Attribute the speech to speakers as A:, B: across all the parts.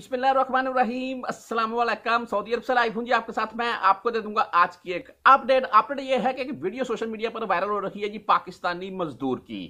A: बिस्मिल्लाम Aslam Saudi अरब से live हूँ जी आपके साथ मैं आपको दे दूंगा आज की एक अपडेट अपडेट ये है कि एक वीडियो सोशल मीडिया पर वायरल हो रही है जी पाकिस्तानी मजदूर की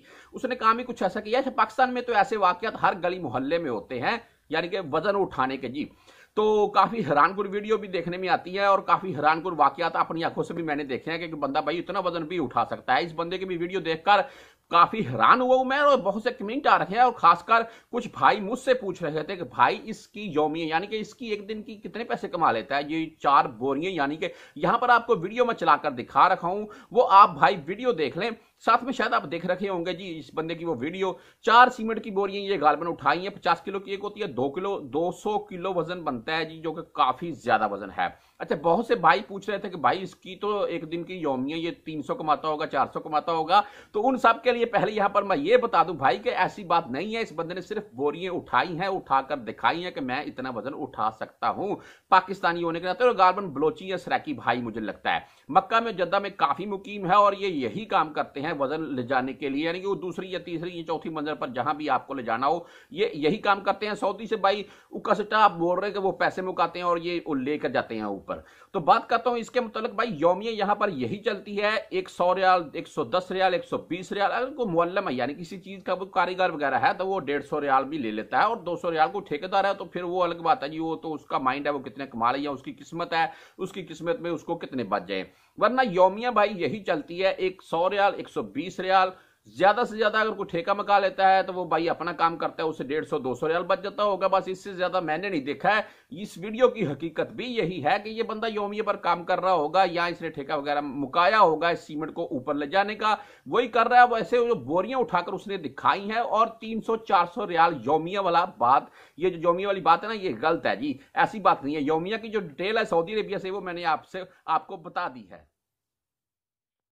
A: उसने काम ही कुछ ऐसा किया पाकिस्तान में तो ऐसे वाकत हर गली मोहल्ले में होते हैं यानी कि वजन उठाने के जी तो काफ़ी हैरानगुर वीडियो भी देखने में आती है और काफ़ी हैरानगुर वाकत अपनी आंखों से भी मैंने देखे हैं कि बंदा भाई इतना वजन भी उठा सकता है इस बंदे की भी वीडियो देखकर काफी हैरान हुआ मैं और बहुत से कमेंट आ रखे हैं और खासकर कुछ भाई मुझसे पूछ रहे थे कि भाई इसकी यौमी यानी कि इसकी एक दिन की कितने पैसे कमा लेता है ये चार बोरियां यानी कि यहां पर आपको वीडियो में चलाकर दिखा रखा हूं वो आप भाई वीडियो देख लें साथ में शायद आप देख रखे होंगे जी इस बंदे की वो वीडियो चार सीमेंट की बोरियां ये गालबन उठाई है पचास किलो की एक होती है दो किलो दो सौ किलो वजन बनता है जी जो कि काफी ज्यादा वजन है अच्छा बहुत से भाई पूछ रहे थे कि भाई इसकी तो एक दिन की योमिया ये तीन सौ कमाता होगा चार सौ कमाता होगा तो उन सब के लिए पहले यहां पर मैं ये बता दूं भाई कि ऐसी बात नहीं है इस बंदे ने सिर्फ बोरियां उठाई हैं उठाकर दिखाई हैं कि मैं इतना वजन उठा सकता हूं पाकिस्तानी होने के नाते और गालबन बलोची या सराकी भाई मुझे लगता है मक्का में जद्दा में काफी मुकीम है और ये यही काम करते हैं है वजन ले जाने के लिए यानी कि वो दूसरी या तीसरी या चौथी मंजिल पर जहां भी आपको ले जाना हो ये यही काम करते हैं सऊदी से भाई उकसटा आप बोल रहे कि वो पैसे मुकाते हैं और ये लेकर जाते हैं ऊपर तो बात करता हूँ इसके मतलब भाई योमिया यहाँ पर यही चलती है एक सौ रियाल एक सौ दस रियाल एक सौ बीस रियाल अगर कोई मोलम है यानी किसी चीज़ का वो कारीगर वगैरह है तो वो डेढ़ सौ रियाल भी ले लेता है और दो सौ रियाल को ठेकेदार है तो फिर वो अलग बात है जी वो तो उसका माइंड है वो कितने कमा रही है उसकी किस्मत है उसकी किस्मत में उसको कितने बच जाए वरना योमिया भाई यही चलती है एक सौ रियाल एक सौ 120 रियाल ज्यादा से ज्यादा अगर कोई ठेका मका लेता है तो वो भाई अपना काम करता है उसे डेढ़ सौ दो सौ रियाल बच जाता होगा बस इससे ज्यादा मैंने नहीं देखा है इस वीडियो की हकीकत भी यही है कि ये बंदा योमिया पर काम कर रहा होगा या इसने ठेका वगैरह मुकाया होगा इस सीमेंट को ऊपर ले जाने का वही कर रहा है वैसे जो बोरियां उठाकर उसने दिखाई है और तीन सौ चार सौ रियाल योमिया वाला बात ये जो योमिया वाली बात है ना ये गलत है जी ऐसी बात नहीं है योमिया की जो डिटेल है सऊदी अरेबिया से वो मैंने आपसे आपको बता दी है